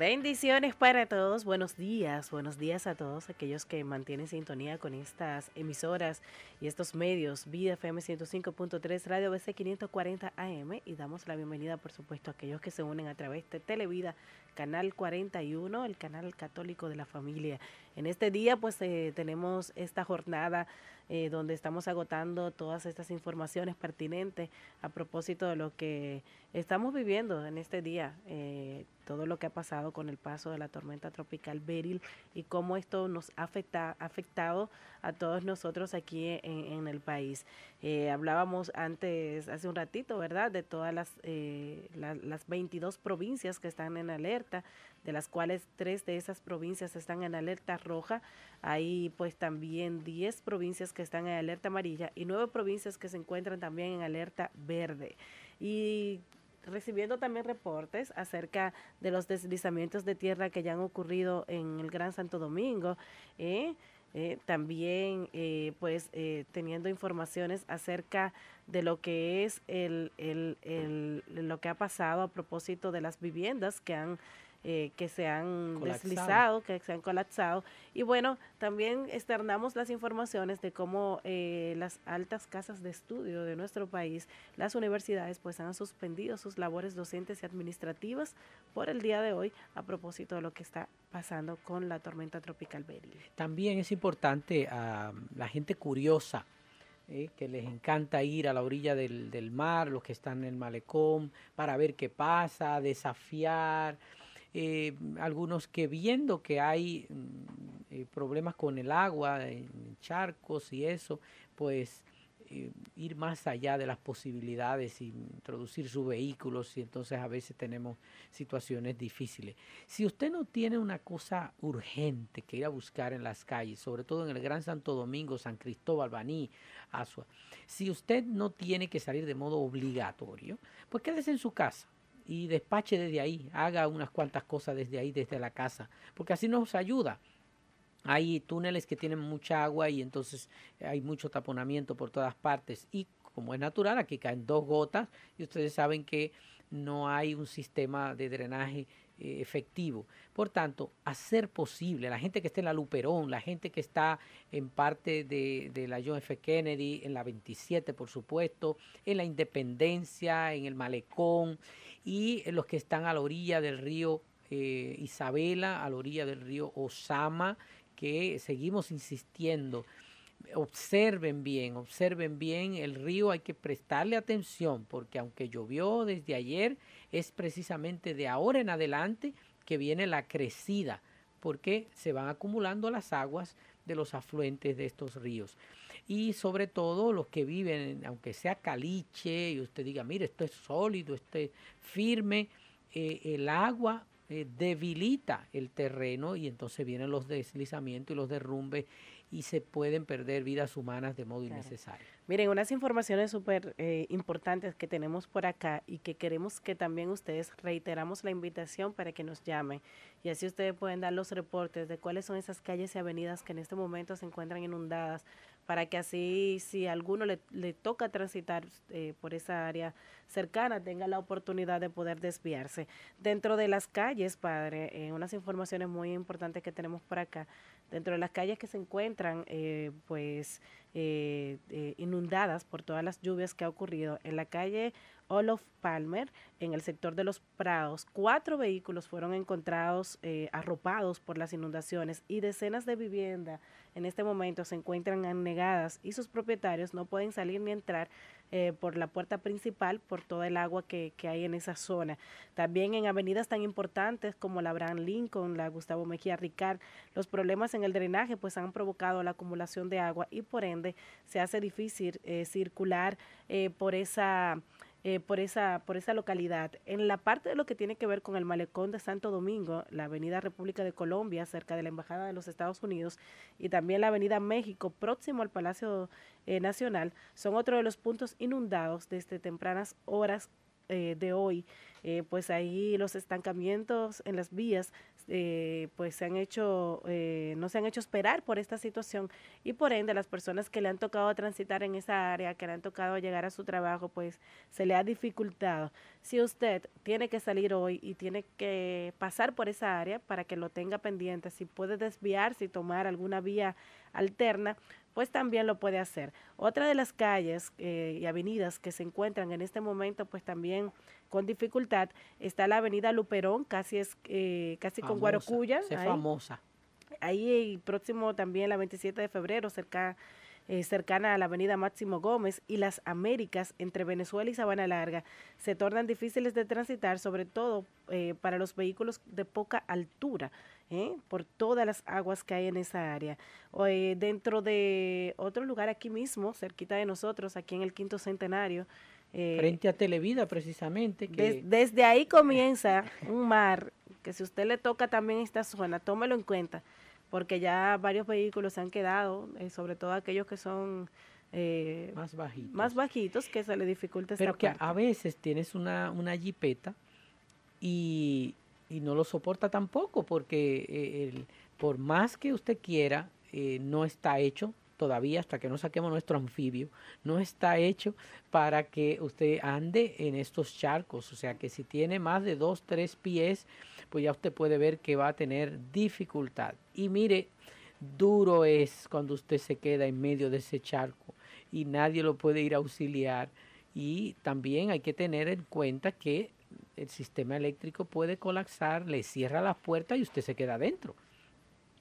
Bendiciones para todos, buenos días, buenos días a todos aquellos que mantienen sintonía con estas emisoras y estos medios, Vida FM 105.3, Radio BC 540 AM y damos la bienvenida por supuesto a aquellos que se unen a través de Televida, Canal 41, el canal católico de la familia en este día pues eh, tenemos esta jornada eh, donde estamos agotando todas estas informaciones pertinentes a propósito de lo que estamos viviendo en este día, eh, todo lo que ha pasado con el paso de la tormenta tropical Beryl y cómo esto nos afecta, ha afectado a todos nosotros aquí e, e, en, el país. hablábamos antes, hace un ratito, ¿verdad?, de todas las, las 22 provincias que están en alerta, de las cuales tres de esas provincias están en alerta roja. Hay pues también 10 provincias que están en alerta amarilla y 9 provincias que se encuentran también en alerta verde. Y recibiendo también reportes acerca de los deslizamientos de tierra que ya han ocurrido en el Gran Santo Domingo. ¿eh? Eh, también eh, pues teniendo informaciones acerca de lo que es el, lo que ha pasado a propósito de las viviendas que han eh, que se han deslizado, que se han colapsado. Y bueno, también externamos las informaciones de cómo eh, las altas casas de estudio de nuestro país, las universidades, pues han suspendido sus labores docentes y administrativas por el día de hoy a propósito de lo que está pasando con la tormenta tropical Beryl. También es importante a mm, la gente curiosa. Eh, que les encanta ir a la orilla del, del mar, los que están en el malecón, para ver qué pasa, desafiar, eh, algunos que viendo que hay mm, eh, problemas con el agua, en charcos y eso, pues eh, ir más allá de las posibilidades y introducir sus vehículos y entonces a veces tenemos situaciones difíciles. Si usted no tiene una cosa urgente que ir a buscar en las calles, sobre todo en el Gran Santo Domingo, San Cristóbal, Baní, Asua, si usted no tiene que salir de modo obligatorio, pues quédese en su casa y despache desde ahí, haga unas cuantas cosas desde ahí, desde la casa, porque así nos ayuda. Hay túneles que tienen mucha agua y entonces hay mucho taponamiento por todas partes y como es natural, aquí caen dos gotas y ustedes saben que no hay un sistema de drenaje eh, efectivo. Por tanto, hacer posible, la gente que está en la Luperón, la gente que está en parte de, de, la John F. Kennedy, en la 27, por supuesto, en la Independencia, en el Malecón, y los que están a la orilla del río eh, Isabela, a la orilla del río Osama, que seguimos insistiendo. Observen bien, observen bien el río, hay que prestarle atención porque aunque llovió desde ayer, es precisamente de ahora en adelante que viene la crecida, porque se van acumulando las aguas de los afluentes de estos ríos y sobre todo los que viven, aunque sea caliche, y usted diga, mire, esto es sólido, esto es firme, eh, el agua eh, debilita el terreno y entonces vienen los deslizamientos y los derrumbes y se pueden perder vidas humanas de modo innecesario. Miren, unas informaciones súper eh, importantes que tenemos por acá y que queremos que también ustedes reiteramos la invitación para que nos llamen y así ustedes pueden dar los reportes de cuáles son esas calles y avenidas que en este momento se encuentran inundadas para que así si a alguno le, toca transitar eh, por esa área cercana tenga la oportunidad de poder desviarse. Dentro de las calles, padre, eh, unas informaciones muy importantes que tenemos por acá dentro de las calles que se encuentran eh, pues eh, eh, inundadas por todas las lluvias que ha ocurrido en la calle Olof Palmer en el sector de los Prados. Cuatro vehículos fueron encontrados eh, arropados por las inundaciones y decenas de viviendas en este momento se encuentran anegadas y sus propietarios no pueden salir ni entrar eh, por la puerta principal por todo el agua que, hay en esa zona. También en avenidas tan importantes como la Brand Lincoln, la Gustavo Mejía Ricard, los problemas en el drenaje pues han provocado la acumulación de agua y por ende se hace difícil eh, circular por esa eh, por, esa, por esa localidad. En la parte de lo que tiene que ver con el malecón de Santo Domingo, la avenida República de Colombia, cerca de la Embajada de los Estados Unidos, y también la avenida México, próximo al Palacio eh, Nacional, son otro de los puntos inundados desde tempranas horas eh, de hoy. pues ahí los estancamientos en las vías eh, pues se han hecho, eh, no se han hecho esperar por esta situación y por ende las personas que le han tocado transitar en esa área, que le han tocado llegar a su trabajo, pues se le ha dificultado. Si usted tiene que salir hoy y tiene que pasar por esa área para que lo tenga pendiente, si puede desviarse y tomar alguna vía alterna, pues también lo puede hacer. Otra de las calles eh, y avenidas que se encuentran en este momento, pues también con dificultad está la avenida Luperón, casi es eh, casi con Guarocuya. Es famosa. Ahí próximo también la 27 de febrero, eh, cercana a la avenida Máximo Gómez y las Américas entre Venezuela y Sabana Larga se tornan difíciles de transitar, sobre todo eh, para los vehículos de poca altura, por todas las aguas que hay en esa área. dentro de otro lugar aquí mismo, cerquita de nosotros, aquí en el Quinto Centenario, eh, Frente a Televida, precisamente. desde ahí comienza un mar que si usted le toca también esta zona, tómelo en cuenta, porque ya varios vehículos se han quedado, eh, sobre todo aquellos que son eh, más bajitos. Más bajitos, que se le dificulta Pero que a veces tienes una, una jipeta y, no lo soporta tampoco, porque por más que usted quiera, no está hecho todavía hasta que no saquemos nuestro anfibio, no está hecho para que usted ande en estos charcos. O sea que si tiene más de dos, tres pies, pues ya usted puede ver que va a tener dificultad. Y mire, duro es cuando usted se queda en medio de ese charco y nadie lo puede ir a auxiliar. Y también hay que tener en cuenta que el sistema eléctrico puede colapsar, le cierra las puertas y usted se queda adentro.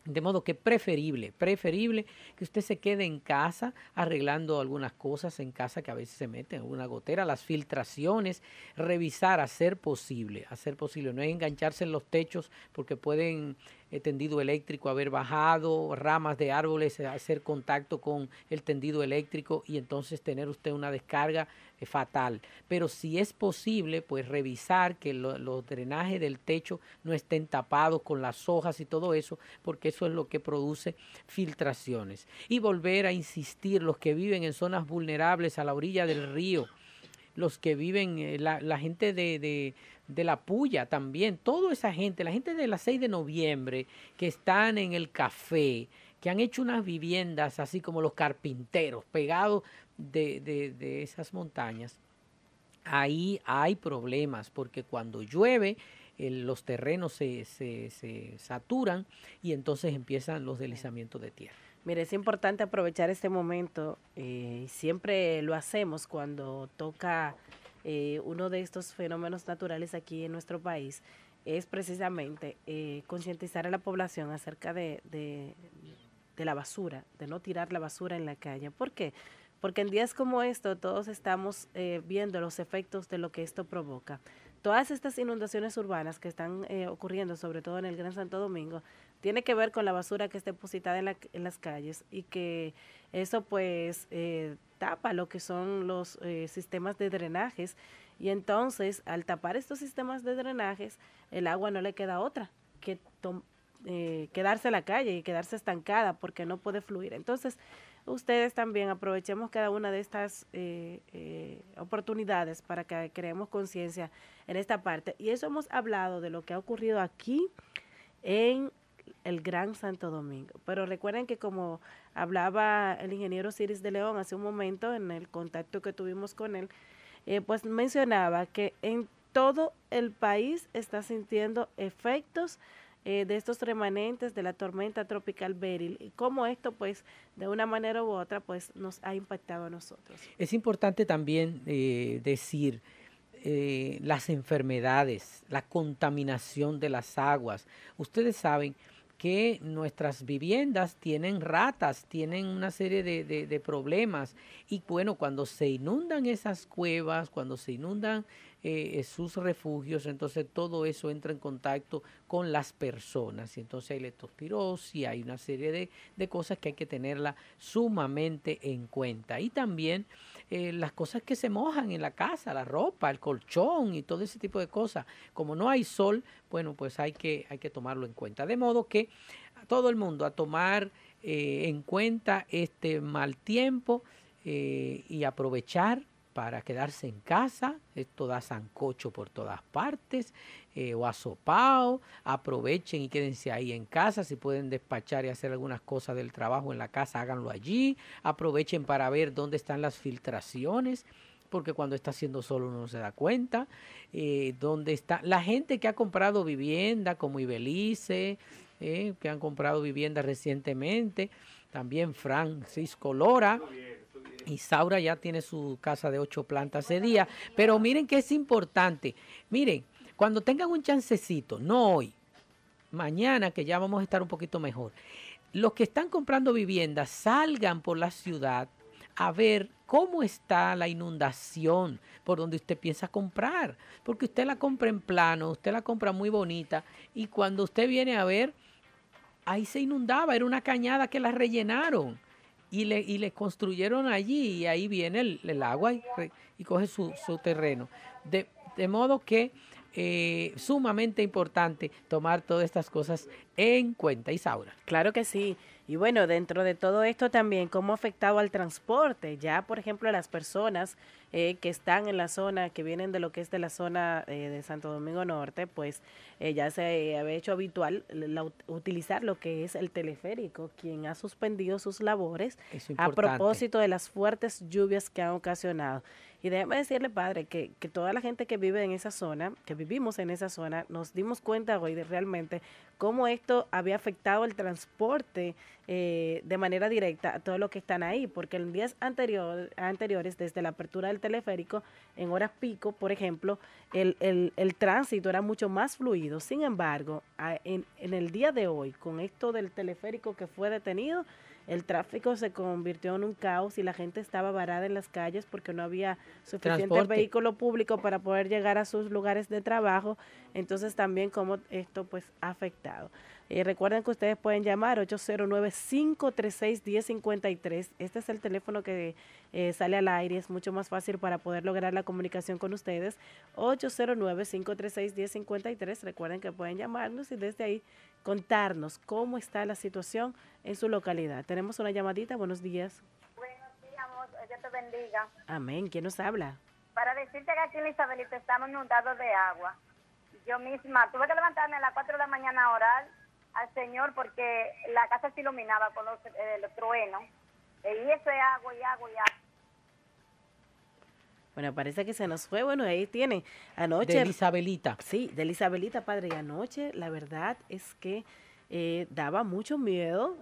De modo que preferible, preferible que usted se quede en casa arreglando algunas cosas en casa que a veces se meten una gotera, las filtraciones, revisar, hacer posible, hacer posible, no es engancharse en los techos porque pueden el eh, tendido eléctrico haber bajado, ramas de árboles eh, hacer contacto con el tendido eléctrico y entonces tener usted una descarga fatal. Pero si es posible, pues revisar que los drenajes del techo no estén tapados con las hojas y todo eso, porque eso es lo que produce filtraciones. Y volver a insistir, los que viven en zonas vulnerables a la orilla del río, los que viven, eh, la, gente de, de, la Puya también, toda esa gente, la gente de la 6 de noviembre que están en el café, que han hecho unas viviendas, así como los carpinteros, pegados de, esas montañas, ahí hay problemas, porque cuando llueve, los terrenos se, saturan y entonces empiezan los deslizamientos de tierra. Mire, es importante aprovechar este momento, eh, siempre lo hacemos cuando toca eh, uno de estos fenómenos naturales aquí en nuestro país, es precisamente eh, concientizar a la población acerca de, de la basura, de no tirar la basura en la calle. ¿Por qué? Porque en días como esto todos estamos eh, viendo los efectos de lo que esto provoca. Todas estas inundaciones urbanas que están eh, ocurriendo, sobre todo en el Gran Santo Domingo, tiene que ver con la basura que está depositada en, las calles y que eso pues eh, tapa lo que son los sistemas de drenajes y entonces al tapar estos sistemas de drenajes el agua no le queda otra que eh, quedarse en la calle y quedarse estancada porque no puede fluir. Entonces, ustedes también aprovechemos cada una de estas eh, eh, oportunidades para que creemos conciencia en esta parte. Y eso hemos hablado de lo que ha ocurrido aquí en el Gran Santo Domingo. Pero recuerden que como hablaba el ingeniero Ciris de León hace un momento en el contacto que tuvimos con él, pues mencionaba que en todo el país está sintiendo efectos eh, de estos remanentes de la tormenta tropical Beryl y cómo esto pues de una manera u otra pues nos ha impactado a nosotros. Es importante también eh, decir eh, las enfermedades, la contaminación de las aguas. Ustedes saben que nuestras viviendas tienen ratas, tienen una serie de, de problemas. Y bueno, cuando se inundan esas cuevas, cuando se inundan eh, eh, sus refugios, entonces todo eso entra en contacto con las personas. Y entonces hay letospirosis hay una serie de, cosas que hay que tenerla sumamente en cuenta. Y también eh, las cosas que se mojan en la casa, la ropa, el colchón y todo ese tipo de cosas. Como no hay sol, bueno, pues hay que, hay que tomarlo en cuenta. De modo que a todo el mundo a tomar en cuenta este mal tiempo y aprovechar para quedarse en casa, esto da sancocho por todas partes, eh, o asopao, aprovechen y quédense ahí en casa, si pueden despachar y hacer algunas cosas del trabajo en la casa, háganlo allí, aprovechen para ver dónde están las filtraciones, porque cuando está haciendo solo uno no se da cuenta, eh, dónde está la gente que ha comprado vivienda, como Ibelice, eh, que han comprado vivienda recientemente, también Francisco Lora. Saura ya tiene su casa de ocho plantas ese día. Pero miren que es importante. Miren, cuando tengan un chancecito, no hoy, mañana que ya vamos a estar un poquito mejor, los que están comprando viviendas salgan por la ciudad a ver cómo está la inundación por donde usted piensa comprar. Porque usted la compra en plano, usted la compra muy bonita y cuando usted viene a ver, ahí se inundaba, era una cañada que la rellenaron y le, y construyeron allí y ahí viene el, agua y, y, coge su, su terreno. De, modo que eh, sumamente importante tomar todas estas cosas en cuenta, Isaura. Claro que sí. Y bueno, dentro de todo esto también, ¿cómo ha afectado al transporte? Ya, por ejemplo, las personas eh, que están en la zona, que vienen de lo que es de la zona eh, de Santo Domingo Norte, pues eh, ya se había hecho habitual utilizar lo que es el teleférico, quien ha suspendido sus labores a propósito de las fuertes lluvias que han ocasionado. Y déjame decirle, padre, que, que, toda la gente que vive en esa zona, que vivimos en esa zona, nos dimos cuenta hoy de realmente cómo esto había afectado el transporte eh, de manera directa a todos los que están ahí, porque en días anteriores, desde la apertura del teleférico, en horas pico, por ejemplo, el, el, tránsito era mucho más fluido. Sin embargo, en el día de hoy, con esto del teleférico que fue detenido, el tráfico se convirtió en un caos y la gente estaba varada en las calles porque no había suficiente vehículo público para poder llegar a sus lugares de trabajo. Entonces también cómo esto pues ha afectado. Eh, recuerden que ustedes pueden llamar 809-536-1053. Este es el teléfono que eh, sale al aire, es mucho más fácil para poder lograr la comunicación con ustedes. 809-536-1053. Recuerden que pueden llamarnos y desde ahí contarnos cómo está la situación en su localidad. Tenemos una llamadita, buenos días. Buenos días, Dios te bendiga. Amén, ¿quién nos habla? Para decirte que aquí en Isabelita estamos inundados de agua. Yo misma tuve que levantarme a las 4 de la mañana oral Señor porque la casa se iluminaba con los, eh, truenos. Eh, y eso es agua y agua y agua. Bueno, parece que se nos fue. Bueno, ahí tiene. Anoche. De Isabelita. Sí, de Isabelita, padre. anoche, la verdad es que eh, daba mucho miedo.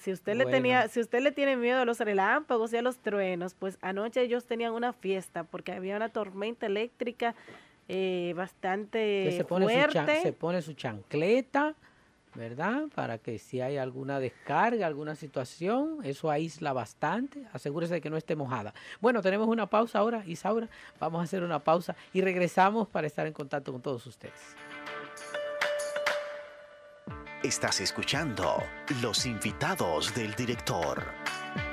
Si usted le tenía, si usted le tiene miedo a los relámpagos y a los truenos, pues anoche ellos tenían una fiesta porque había una tormenta eléctrica bastante fuerte. se pone su chancleta ¿verdad? Para que si hay alguna descarga, alguna situación, eso aísla bastante. Asegúrese de que no esté mojada. Bueno, tenemos una pausa ahora, Isaura. Vamos a hacer una pausa y regresamos para estar en contacto con todos ustedes. Estás escuchando los invitados del director.